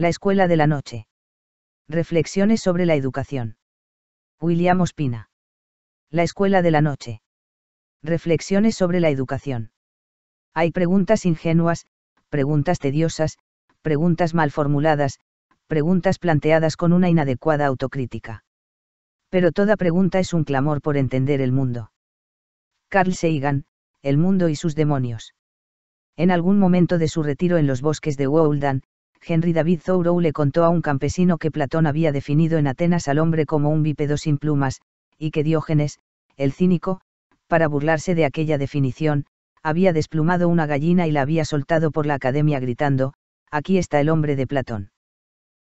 La escuela de la noche. Reflexiones sobre la educación. William Ospina. La escuela de la noche. Reflexiones sobre la educación. Hay preguntas ingenuas, preguntas tediosas, preguntas mal formuladas, preguntas planteadas con una inadecuada autocrítica. Pero toda pregunta es un clamor por entender el mundo. Carl Sagan, El mundo y sus demonios. En algún momento de su retiro en los bosques de Woldan, Henry David Thoreau le contó a un campesino que Platón había definido en Atenas al hombre como un bípedo sin plumas, y que Diógenes, el cínico, para burlarse de aquella definición, había desplumado una gallina y la había soltado por la academia gritando, aquí está el hombre de Platón.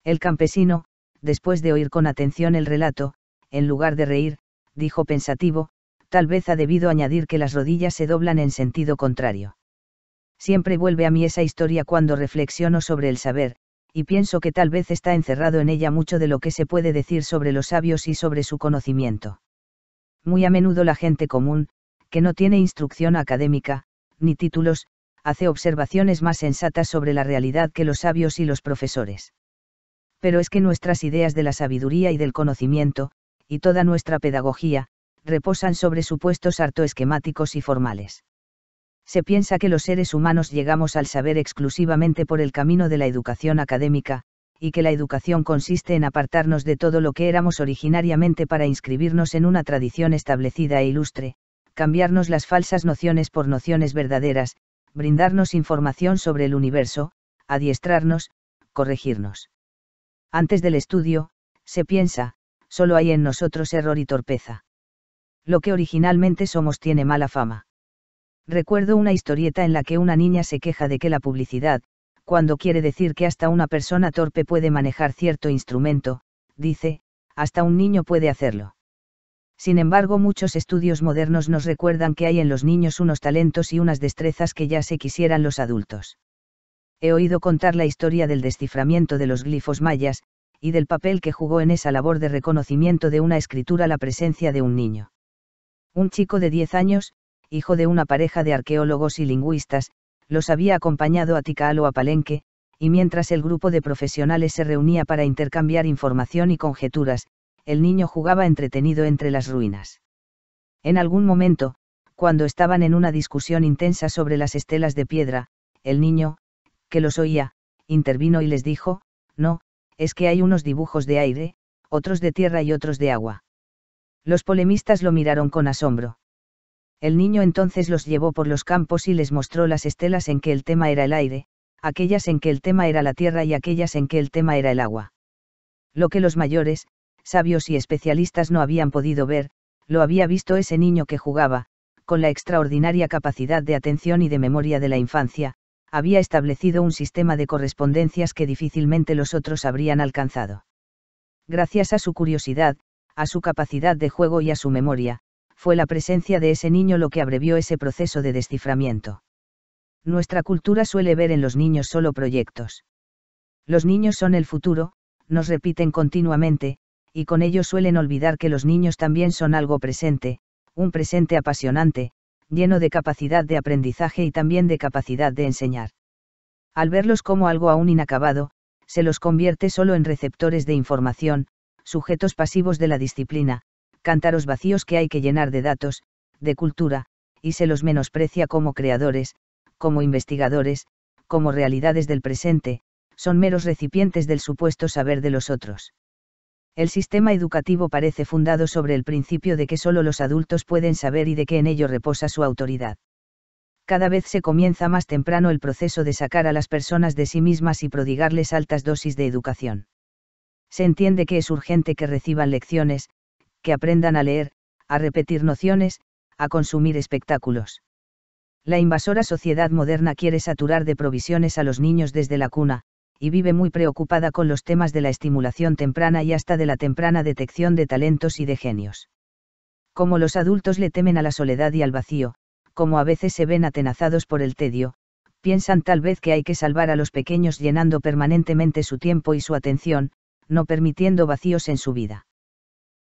El campesino, después de oír con atención el relato, en lugar de reír, dijo pensativo, tal vez ha debido añadir que las rodillas se doblan en sentido contrario siempre vuelve a mí esa historia cuando reflexiono sobre el saber, y pienso que tal vez está encerrado en ella mucho de lo que se puede decir sobre los sabios y sobre su conocimiento. Muy a menudo la gente común, que no tiene instrucción académica, ni títulos, hace observaciones más sensatas sobre la realidad que los sabios y los profesores. Pero es que nuestras ideas de la sabiduría y del conocimiento, y toda nuestra pedagogía, reposan sobre supuestos harto esquemáticos y formales se piensa que los seres humanos llegamos al saber exclusivamente por el camino de la educación académica, y que la educación consiste en apartarnos de todo lo que éramos originariamente para inscribirnos en una tradición establecida e ilustre, cambiarnos las falsas nociones por nociones verdaderas, brindarnos información sobre el universo, adiestrarnos, corregirnos. Antes del estudio, se piensa, solo hay en nosotros error y torpeza. Lo que originalmente somos tiene mala fama. Recuerdo una historieta en la que una niña se queja de que la publicidad, cuando quiere decir que hasta una persona torpe puede manejar cierto instrumento, dice, hasta un niño puede hacerlo. Sin embargo, muchos estudios modernos nos recuerdan que hay en los niños unos talentos y unas destrezas que ya se quisieran los adultos. He oído contar la historia del desciframiento de los glifos mayas, y del papel que jugó en esa labor de reconocimiento de una escritura la presencia de un niño. Un chico de 10 años, hijo de una pareja de arqueólogos y lingüistas, los había acompañado a o a Palenque, y mientras el grupo de profesionales se reunía para intercambiar información y conjeturas, el niño jugaba entretenido entre las ruinas. En algún momento, cuando estaban en una discusión intensa sobre las estelas de piedra, el niño, que los oía, intervino y les dijo, no, es que hay unos dibujos de aire, otros de tierra y otros de agua. Los polemistas lo miraron con asombro. El niño entonces los llevó por los campos y les mostró las estelas en que el tema era el aire, aquellas en que el tema era la tierra y aquellas en que el tema era el agua. Lo que los mayores, sabios y especialistas no habían podido ver, lo había visto ese niño que jugaba, con la extraordinaria capacidad de atención y de memoria de la infancia, había establecido un sistema de correspondencias que difícilmente los otros habrían alcanzado. Gracias a su curiosidad, a su capacidad de juego y a su memoria, fue la presencia de ese niño lo que abrevió ese proceso de desciframiento. Nuestra cultura suele ver en los niños solo proyectos. Los niños son el futuro, nos repiten continuamente, y con ello suelen olvidar que los niños también son algo presente, un presente apasionante, lleno de capacidad de aprendizaje y también de capacidad de enseñar. Al verlos como algo aún inacabado, se los convierte solo en receptores de información, sujetos pasivos de la disciplina, cántaros vacíos que hay que llenar de datos, de cultura, y se los menosprecia como creadores, como investigadores, como realidades del presente, son meros recipientes del supuesto saber de los otros. El sistema educativo parece fundado sobre el principio de que solo los adultos pueden saber y de que en ello reposa su autoridad. Cada vez se comienza más temprano el proceso de sacar a las personas de sí mismas y prodigarles altas dosis de educación. Se entiende que es urgente que reciban lecciones, que aprendan a leer, a repetir nociones, a consumir espectáculos. La invasora sociedad moderna quiere saturar de provisiones a los niños desde la cuna, y vive muy preocupada con los temas de la estimulación temprana y hasta de la temprana detección de talentos y de genios. Como los adultos le temen a la soledad y al vacío, como a veces se ven atenazados por el tedio, piensan tal vez que hay que salvar a los pequeños llenando permanentemente su tiempo y su atención, no permitiendo vacíos en su vida.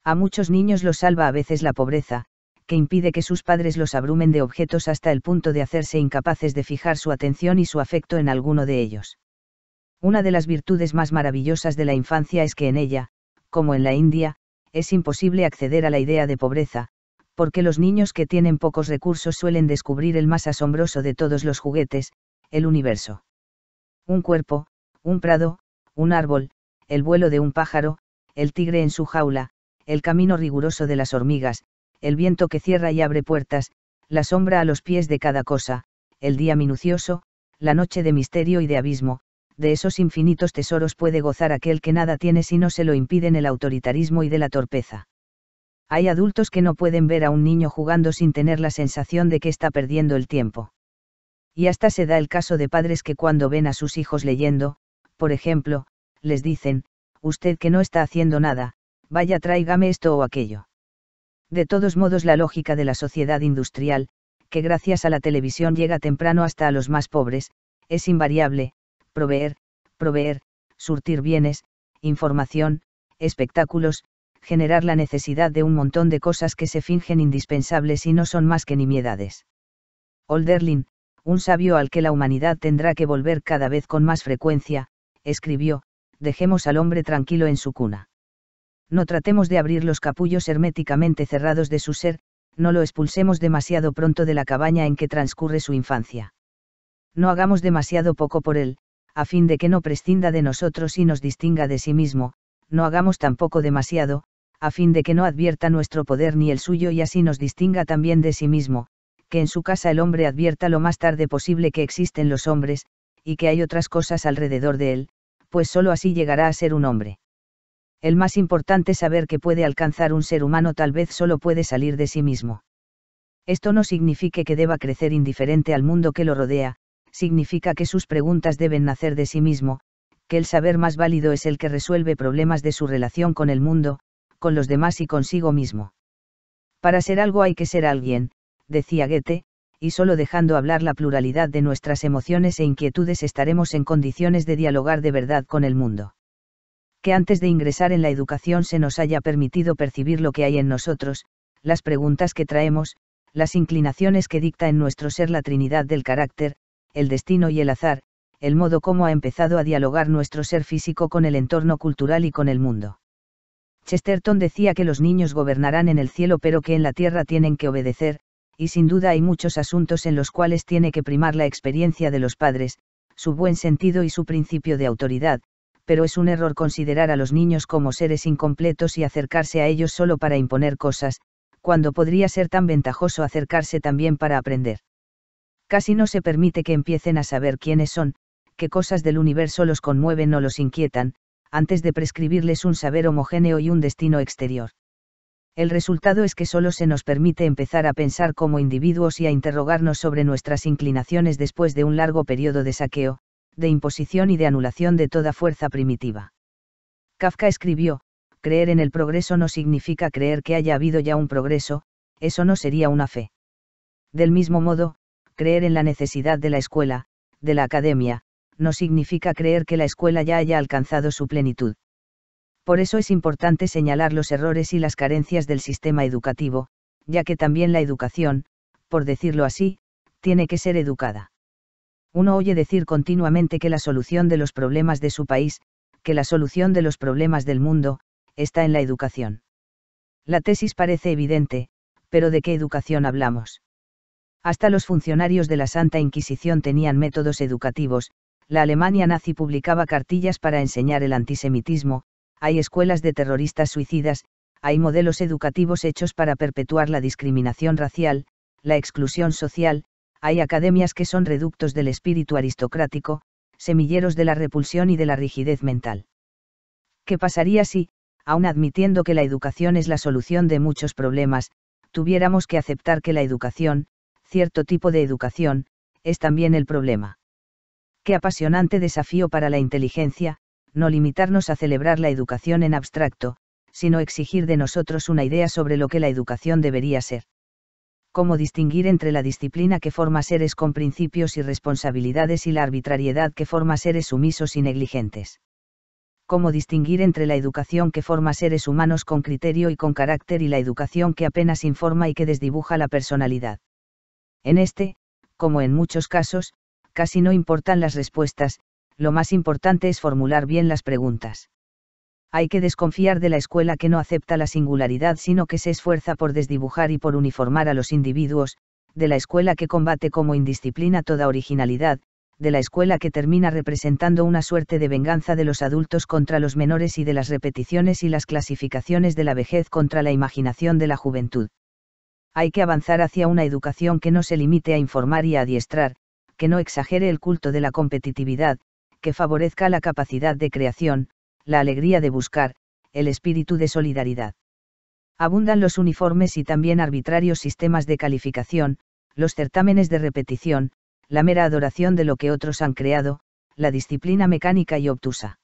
A muchos niños los salva a veces la pobreza, que impide que sus padres los abrumen de objetos hasta el punto de hacerse incapaces de fijar su atención y su afecto en alguno de ellos. Una de las virtudes más maravillosas de la infancia es que en ella, como en la India, es imposible acceder a la idea de pobreza, porque los niños que tienen pocos recursos suelen descubrir el más asombroso de todos los juguetes, el universo. Un cuerpo, un prado, un árbol, el vuelo de un pájaro, el tigre en su jaula, el camino riguroso de las hormigas, el viento que cierra y abre puertas, la sombra a los pies de cada cosa, el día minucioso, la noche de misterio y de abismo, de esos infinitos tesoros puede gozar aquel que nada tiene si no se lo impiden el autoritarismo y de la torpeza. Hay adultos que no pueden ver a un niño jugando sin tener la sensación de que está perdiendo el tiempo. Y hasta se da el caso de padres que cuando ven a sus hijos leyendo, por ejemplo, les dicen, usted que no está haciendo nada, vaya tráigame esto o aquello. De todos modos la lógica de la sociedad industrial, que gracias a la televisión llega temprano hasta a los más pobres, es invariable, proveer, proveer, surtir bienes, información, espectáculos, generar la necesidad de un montón de cosas que se fingen indispensables y no son más que nimiedades. Olderlin, un sabio al que la humanidad tendrá que volver cada vez con más frecuencia, escribió, dejemos al hombre tranquilo en su cuna no tratemos de abrir los capullos herméticamente cerrados de su ser, no lo expulsemos demasiado pronto de la cabaña en que transcurre su infancia. No hagamos demasiado poco por él, a fin de que no prescinda de nosotros y nos distinga de sí mismo, no hagamos tampoco demasiado, a fin de que no advierta nuestro poder ni el suyo y así nos distinga también de sí mismo, que en su casa el hombre advierta lo más tarde posible que existen los hombres, y que hay otras cosas alrededor de él, pues sólo así llegará a ser un hombre. El más importante saber que puede alcanzar un ser humano tal vez solo puede salir de sí mismo. Esto no significa que deba crecer indiferente al mundo que lo rodea, significa que sus preguntas deben nacer de sí mismo, que el saber más válido es el que resuelve problemas de su relación con el mundo, con los demás y consigo mismo. Para ser algo hay que ser alguien, decía Goethe, y solo dejando hablar la pluralidad de nuestras emociones e inquietudes estaremos en condiciones de dialogar de verdad con el mundo antes de ingresar en la educación se nos haya permitido percibir lo que hay en nosotros, las preguntas que traemos, las inclinaciones que dicta en nuestro ser la Trinidad del carácter, el destino y el azar, el modo como ha empezado a dialogar nuestro ser físico con el entorno cultural y con el mundo. Chesterton decía que los niños gobernarán en el cielo pero que en la tierra tienen que obedecer, y sin duda hay muchos asuntos en los cuales tiene que primar la experiencia de los padres, su buen sentido y su principio de autoridad, pero es un error considerar a los niños como seres incompletos y acercarse a ellos solo para imponer cosas, cuando podría ser tan ventajoso acercarse también para aprender. Casi no se permite que empiecen a saber quiénes son, qué cosas del universo los conmueven o los inquietan, antes de prescribirles un saber homogéneo y un destino exterior. El resultado es que solo se nos permite empezar a pensar como individuos y a interrogarnos sobre nuestras inclinaciones después de un largo periodo de saqueo, de imposición y de anulación de toda fuerza primitiva. Kafka escribió, creer en el progreso no significa creer que haya habido ya un progreso, eso no sería una fe. Del mismo modo, creer en la necesidad de la escuela, de la academia, no significa creer que la escuela ya haya alcanzado su plenitud. Por eso es importante señalar los errores y las carencias del sistema educativo, ya que también la educación, por decirlo así, tiene que ser educada uno oye decir continuamente que la solución de los problemas de su país, que la solución de los problemas del mundo, está en la educación. La tesis parece evidente, pero ¿de qué educación hablamos? Hasta los funcionarios de la Santa Inquisición tenían métodos educativos, la Alemania nazi publicaba cartillas para enseñar el antisemitismo, hay escuelas de terroristas suicidas, hay modelos educativos hechos para perpetuar la discriminación racial, la exclusión social, hay academias que son reductos del espíritu aristocrático, semilleros de la repulsión y de la rigidez mental. ¿Qué pasaría si, aun admitiendo que la educación es la solución de muchos problemas, tuviéramos que aceptar que la educación, cierto tipo de educación, es también el problema? Qué apasionante desafío para la inteligencia, no limitarnos a celebrar la educación en abstracto, sino exigir de nosotros una idea sobre lo que la educación debería ser cómo distinguir entre la disciplina que forma seres con principios y responsabilidades y la arbitrariedad que forma seres sumisos y negligentes. Cómo distinguir entre la educación que forma seres humanos con criterio y con carácter y la educación que apenas informa y que desdibuja la personalidad. En este, como en muchos casos, casi no importan las respuestas, lo más importante es formular bien las preguntas hay que desconfiar de la escuela que no acepta la singularidad sino que se esfuerza por desdibujar y por uniformar a los individuos, de la escuela que combate como indisciplina toda originalidad, de la escuela que termina representando una suerte de venganza de los adultos contra los menores y de las repeticiones y las clasificaciones de la vejez contra la imaginación de la juventud. Hay que avanzar hacia una educación que no se limite a informar y a adiestrar, que no exagere el culto de la competitividad, que favorezca la capacidad de creación, la alegría de buscar, el espíritu de solidaridad. Abundan los uniformes y también arbitrarios sistemas de calificación, los certámenes de repetición, la mera adoración de lo que otros han creado, la disciplina mecánica y obtusa.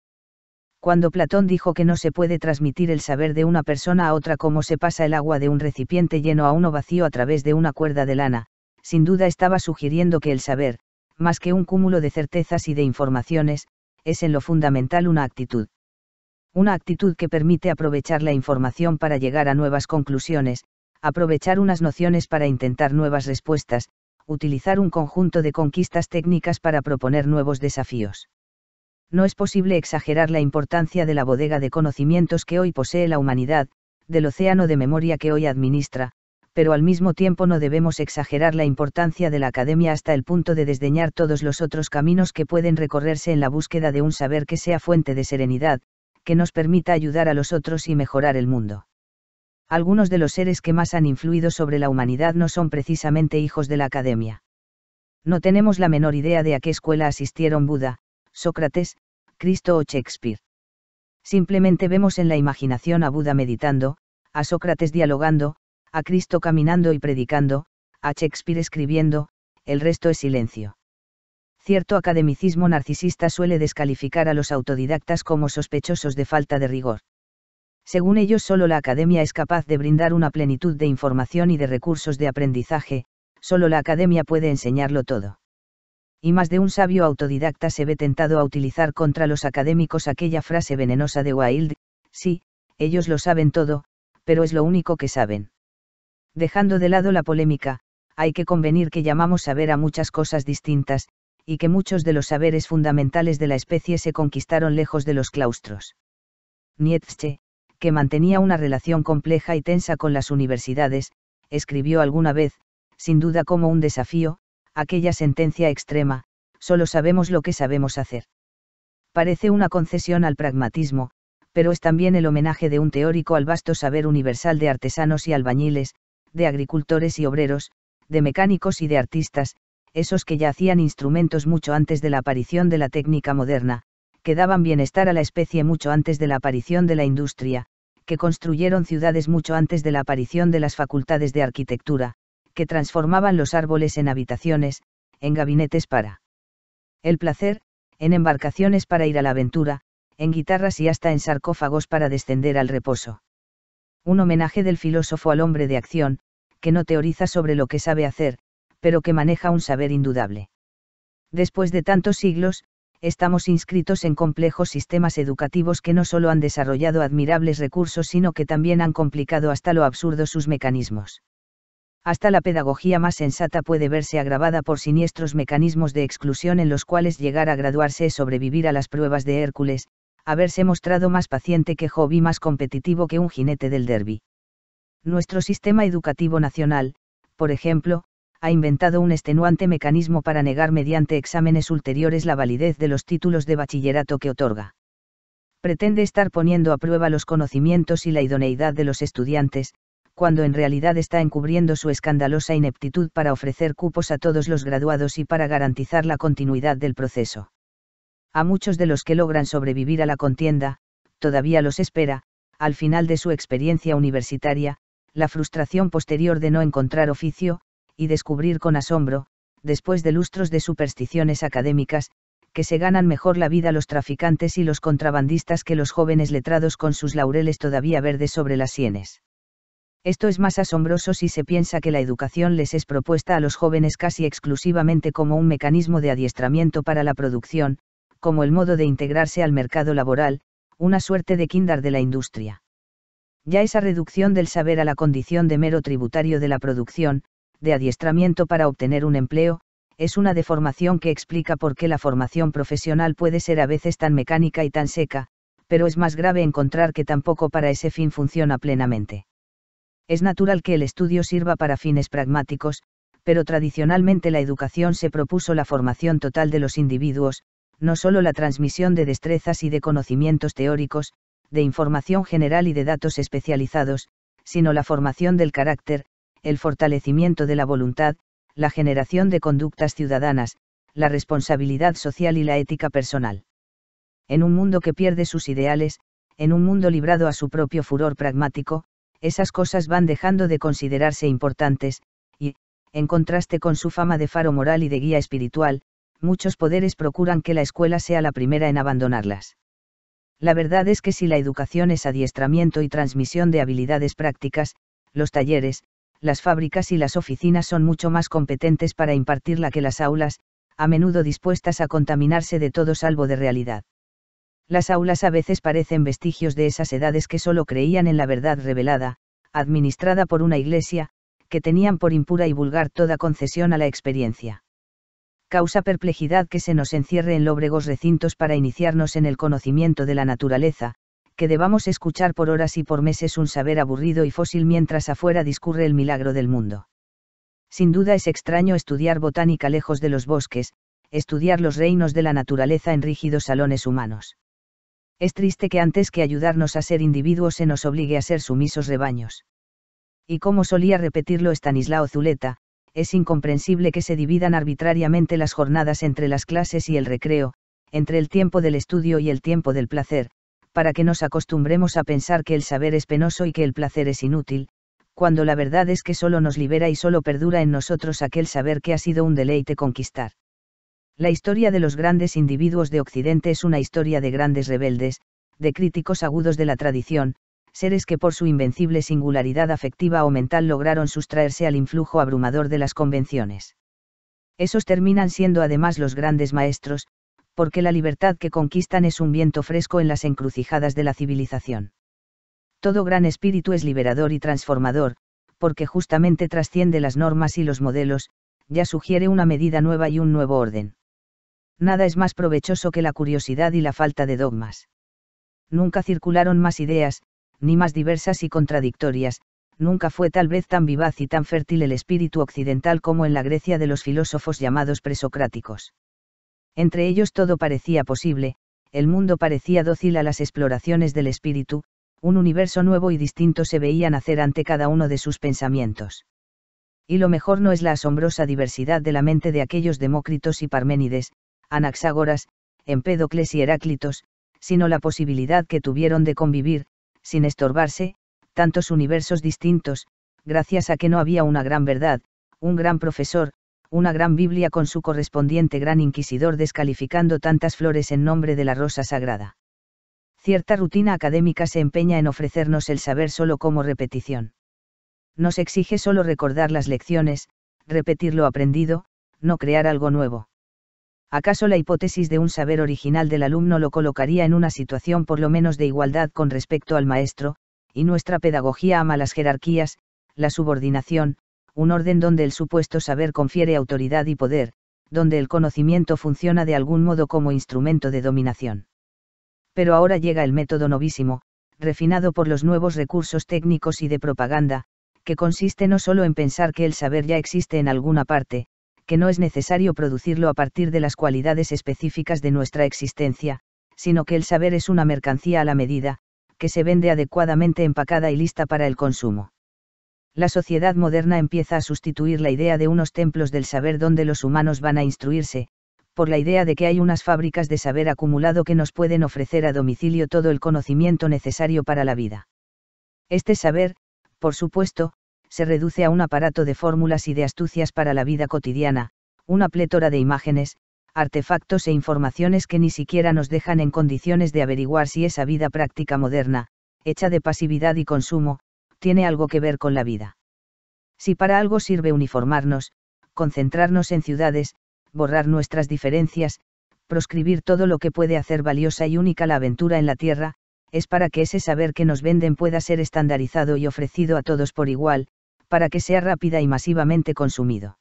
Cuando Platón dijo que no se puede transmitir el saber de una persona a otra como se pasa el agua de un recipiente lleno a uno vacío a través de una cuerda de lana, sin duda estaba sugiriendo que el saber, más que un cúmulo de certezas y de informaciones, es en lo fundamental una actitud una actitud que permite aprovechar la información para llegar a nuevas conclusiones, aprovechar unas nociones para intentar nuevas respuestas, utilizar un conjunto de conquistas técnicas para proponer nuevos desafíos. No es posible exagerar la importancia de la bodega de conocimientos que hoy posee la humanidad, del océano de memoria que hoy administra, pero al mismo tiempo no debemos exagerar la importancia de la academia hasta el punto de desdeñar todos los otros caminos que pueden recorrerse en la búsqueda de un saber que sea fuente de serenidad, que nos permita ayudar a los otros y mejorar el mundo. Algunos de los seres que más han influido sobre la humanidad no son precisamente hijos de la academia. No tenemos la menor idea de a qué escuela asistieron Buda, Sócrates, Cristo o Shakespeare. Simplemente vemos en la imaginación a Buda meditando, a Sócrates dialogando, a Cristo caminando y predicando, a Shakespeare escribiendo, el resto es silencio cierto academicismo narcisista suele descalificar a los autodidactas como sospechosos de falta de rigor. Según ellos, solo la academia es capaz de brindar una plenitud de información y de recursos de aprendizaje, solo la academia puede enseñarlo todo. Y más de un sabio autodidacta se ve tentado a utilizar contra los académicos aquella frase venenosa de Wilde, sí, ellos lo saben todo, pero es lo único que saben. Dejando de lado la polémica, hay que convenir que llamamos saber a muchas cosas distintas, y que muchos de los saberes fundamentales de la especie se conquistaron lejos de los claustros. Nietzsche, que mantenía una relación compleja y tensa con las universidades, escribió alguna vez, sin duda como un desafío, aquella sentencia extrema, solo sabemos lo que sabemos hacer. Parece una concesión al pragmatismo, pero es también el homenaje de un teórico al vasto saber universal de artesanos y albañiles, de agricultores y obreros, de mecánicos y de artistas, esos que ya hacían instrumentos mucho antes de la aparición de la técnica moderna, que daban bienestar a la especie mucho antes de la aparición de la industria, que construyeron ciudades mucho antes de la aparición de las facultades de arquitectura, que transformaban los árboles en habitaciones, en gabinetes para el placer, en embarcaciones para ir a la aventura, en guitarras y hasta en sarcófagos para descender al reposo. Un homenaje del filósofo al hombre de acción, que no teoriza sobre lo que sabe hacer, pero que maneja un saber indudable. Después de tantos siglos, estamos inscritos en complejos sistemas educativos que no solo han desarrollado admirables recursos, sino que también han complicado hasta lo absurdo sus mecanismos. Hasta la pedagogía más sensata puede verse agravada por siniestros mecanismos de exclusión en los cuales llegar a graduarse es sobrevivir a las pruebas de Hércules, haberse mostrado más paciente que Job y más competitivo que un jinete del derby. Nuestro sistema educativo nacional, por ejemplo, ha inventado un extenuante mecanismo para negar mediante exámenes ulteriores la validez de los títulos de bachillerato que otorga. Pretende estar poniendo a prueba los conocimientos y la idoneidad de los estudiantes, cuando en realidad está encubriendo su escandalosa ineptitud para ofrecer cupos a todos los graduados y para garantizar la continuidad del proceso. A muchos de los que logran sobrevivir a la contienda, todavía los espera, al final de su experiencia universitaria, la frustración posterior de no encontrar oficio, y descubrir con asombro, después de lustros de supersticiones académicas, que se ganan mejor la vida los traficantes y los contrabandistas que los jóvenes letrados con sus laureles todavía verdes sobre las sienes. Esto es más asombroso si se piensa que la educación les es propuesta a los jóvenes casi exclusivamente como un mecanismo de adiestramiento para la producción, como el modo de integrarse al mercado laboral, una suerte de kinder de la industria. Ya esa reducción del saber a la condición de mero tributario de la producción, de adiestramiento para obtener un empleo, es una deformación que explica por qué la formación profesional puede ser a veces tan mecánica y tan seca, pero es más grave encontrar que tampoco para ese fin funciona plenamente. Es natural que el estudio sirva para fines pragmáticos, pero tradicionalmente la educación se propuso la formación total de los individuos, no solo la transmisión de destrezas y de conocimientos teóricos, de información general y de datos especializados, sino la formación del carácter, el fortalecimiento de la voluntad, la generación de conductas ciudadanas, la responsabilidad social y la ética personal. En un mundo que pierde sus ideales, en un mundo librado a su propio furor pragmático, esas cosas van dejando de considerarse importantes, y, en contraste con su fama de faro moral y de guía espiritual, muchos poderes procuran que la escuela sea la primera en abandonarlas. La verdad es que si la educación es adiestramiento y transmisión de habilidades prácticas, los talleres, las fábricas y las oficinas son mucho más competentes para impartirla que las aulas, a menudo dispuestas a contaminarse de todo salvo de realidad. Las aulas a veces parecen vestigios de esas edades que solo creían en la verdad revelada, administrada por una iglesia, que tenían por impura y vulgar toda concesión a la experiencia. Causa perplejidad que se nos encierre en lóbregos recintos para iniciarnos en el conocimiento de la naturaleza, que debamos escuchar por horas y por meses un saber aburrido y fósil mientras afuera discurre el milagro del mundo. Sin duda es extraño estudiar botánica lejos de los bosques, estudiar los reinos de la naturaleza en rígidos salones humanos. Es triste que antes que ayudarnos a ser individuos se nos obligue a ser sumisos rebaños. Y como solía repetirlo Stanislao Zuleta, es incomprensible que se dividan arbitrariamente las jornadas entre las clases y el recreo, entre el tiempo del estudio y el tiempo del placer, para que nos acostumbremos a pensar que el saber es penoso y que el placer es inútil, cuando la verdad es que solo nos libera y solo perdura en nosotros aquel saber que ha sido un deleite conquistar. La historia de los grandes individuos de Occidente es una historia de grandes rebeldes, de críticos agudos de la tradición, seres que por su invencible singularidad afectiva o mental lograron sustraerse al influjo abrumador de las convenciones. Esos terminan siendo además los grandes maestros, porque la libertad que conquistan es un viento fresco en las encrucijadas de la civilización. Todo gran espíritu es liberador y transformador, porque justamente trasciende las normas y los modelos, ya sugiere una medida nueva y un nuevo orden. Nada es más provechoso que la curiosidad y la falta de dogmas. Nunca circularon más ideas, ni más diversas y contradictorias, nunca fue tal vez tan vivaz y tan fértil el espíritu occidental como en la Grecia de los filósofos llamados presocráticos. Entre ellos todo parecía posible, el mundo parecía dócil a las exploraciones del espíritu, un universo nuevo y distinto se veía nacer ante cada uno de sus pensamientos. Y lo mejor no es la asombrosa diversidad de la mente de aquellos Demócritos y Parménides, Anaxágoras, Empédocles y Heráclitos, sino la posibilidad que tuvieron de convivir, sin estorbarse, tantos universos distintos, gracias a que no había una gran verdad, un gran profesor, una gran Biblia con su correspondiente gran inquisidor descalificando tantas flores en nombre de la rosa sagrada. Cierta rutina académica se empeña en ofrecernos el saber solo como repetición. Nos exige solo recordar las lecciones, repetir lo aprendido, no crear algo nuevo. ¿Acaso la hipótesis de un saber original del alumno lo colocaría en una situación por lo menos de igualdad con respecto al maestro, y nuestra pedagogía ama las jerarquías, la subordinación, un orden donde el supuesto saber confiere autoridad y poder, donde el conocimiento funciona de algún modo como instrumento de dominación. Pero ahora llega el método novísimo, refinado por los nuevos recursos técnicos y de propaganda, que consiste no solo en pensar que el saber ya existe en alguna parte, que no es necesario producirlo a partir de las cualidades específicas de nuestra existencia, sino que el saber es una mercancía a la medida, que se vende adecuadamente empacada y lista para el consumo la sociedad moderna empieza a sustituir la idea de unos templos del saber donde los humanos van a instruirse, por la idea de que hay unas fábricas de saber acumulado que nos pueden ofrecer a domicilio todo el conocimiento necesario para la vida. Este saber, por supuesto, se reduce a un aparato de fórmulas y de astucias para la vida cotidiana, una plétora de imágenes, artefactos e informaciones que ni siquiera nos dejan en condiciones de averiguar si esa vida práctica moderna, hecha de pasividad y consumo, tiene algo que ver con la vida. Si para algo sirve uniformarnos, concentrarnos en ciudades, borrar nuestras diferencias, proscribir todo lo que puede hacer valiosa y única la aventura en la Tierra, es para que ese saber que nos venden pueda ser estandarizado y ofrecido a todos por igual, para que sea rápida y masivamente consumido.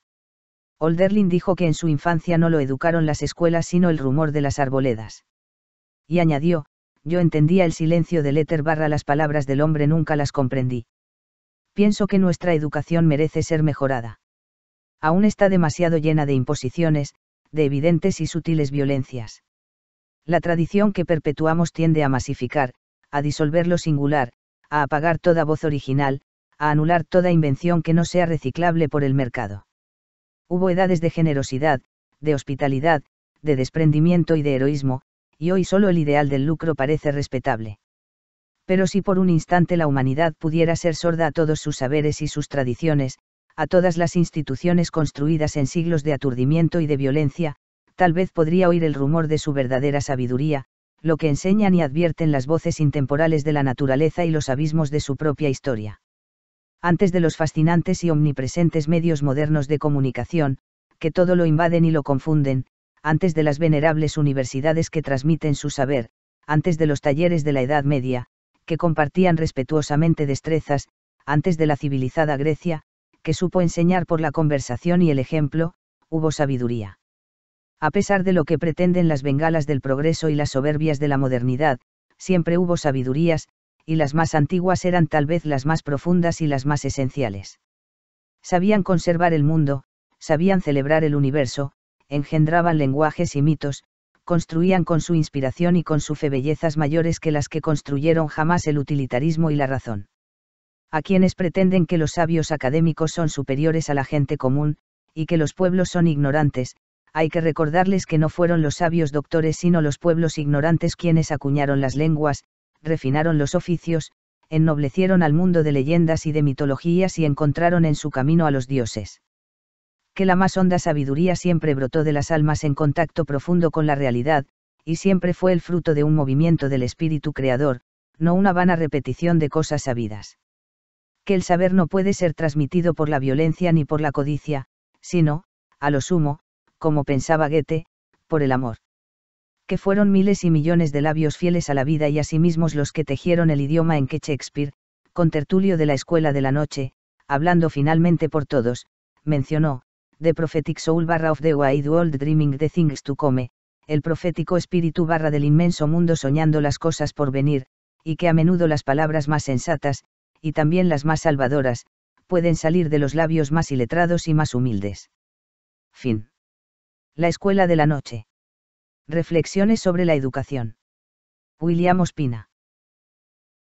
Olderlin dijo que en su infancia no lo educaron las escuelas sino el rumor de las arboledas. Y añadió, yo entendía el silencio del éter barra las palabras del hombre nunca las comprendí. Pienso que nuestra educación merece ser mejorada. Aún está demasiado llena de imposiciones, de evidentes y sutiles violencias. La tradición que perpetuamos tiende a masificar, a disolver lo singular, a apagar toda voz original, a anular toda invención que no sea reciclable por el mercado. Hubo edades de generosidad, de hospitalidad, de desprendimiento y de heroísmo, y hoy solo el ideal del lucro parece respetable. Pero si por un instante la humanidad pudiera ser sorda a todos sus saberes y sus tradiciones, a todas las instituciones construidas en siglos de aturdimiento y de violencia, tal vez podría oír el rumor de su verdadera sabiduría, lo que enseñan y advierten las voces intemporales de la naturaleza y los abismos de su propia historia. Antes de los fascinantes y omnipresentes medios modernos de comunicación, que todo lo invaden y lo confunden, antes de las venerables universidades que transmiten su saber, antes de los talleres de la Edad Media, que compartían respetuosamente destrezas, antes de la civilizada Grecia, que supo enseñar por la conversación y el ejemplo, hubo sabiduría. A pesar de lo que pretenden las bengalas del progreso y las soberbias de la modernidad, siempre hubo sabidurías, y las más antiguas eran tal vez las más profundas y las más esenciales. Sabían conservar el mundo, sabían celebrar el universo, engendraban lenguajes y mitos, construían con su inspiración y con su fe bellezas mayores que las que construyeron jamás el utilitarismo y la razón. A quienes pretenden que los sabios académicos son superiores a la gente común, y que los pueblos son ignorantes, hay que recordarles que no fueron los sabios doctores sino los pueblos ignorantes quienes acuñaron las lenguas, refinaron los oficios, ennoblecieron al mundo de leyendas y de mitologías y encontraron en su camino a los dioses que la más honda sabiduría siempre brotó de las almas en contacto profundo con la realidad, y siempre fue el fruto de un movimiento del espíritu creador, no una vana repetición de cosas sabidas. Que el saber no puede ser transmitido por la violencia ni por la codicia, sino, a lo sumo, como pensaba Goethe, por el amor. Que fueron miles y millones de labios fieles a la vida y a sí mismos los que tejieron el idioma en que Shakespeare, con tertulio de la escuela de la noche, hablando finalmente por todos, mencionó, The Prophetic Soul barra of the Wide World Dreaming the Things to Come, el profético espíritu barra del inmenso mundo soñando las cosas por venir, y que a menudo las palabras más sensatas, y también las más salvadoras, pueden salir de los labios más iletrados y más humildes. Fin. La Escuela de la Noche. Reflexiones sobre la Educación. William Ospina.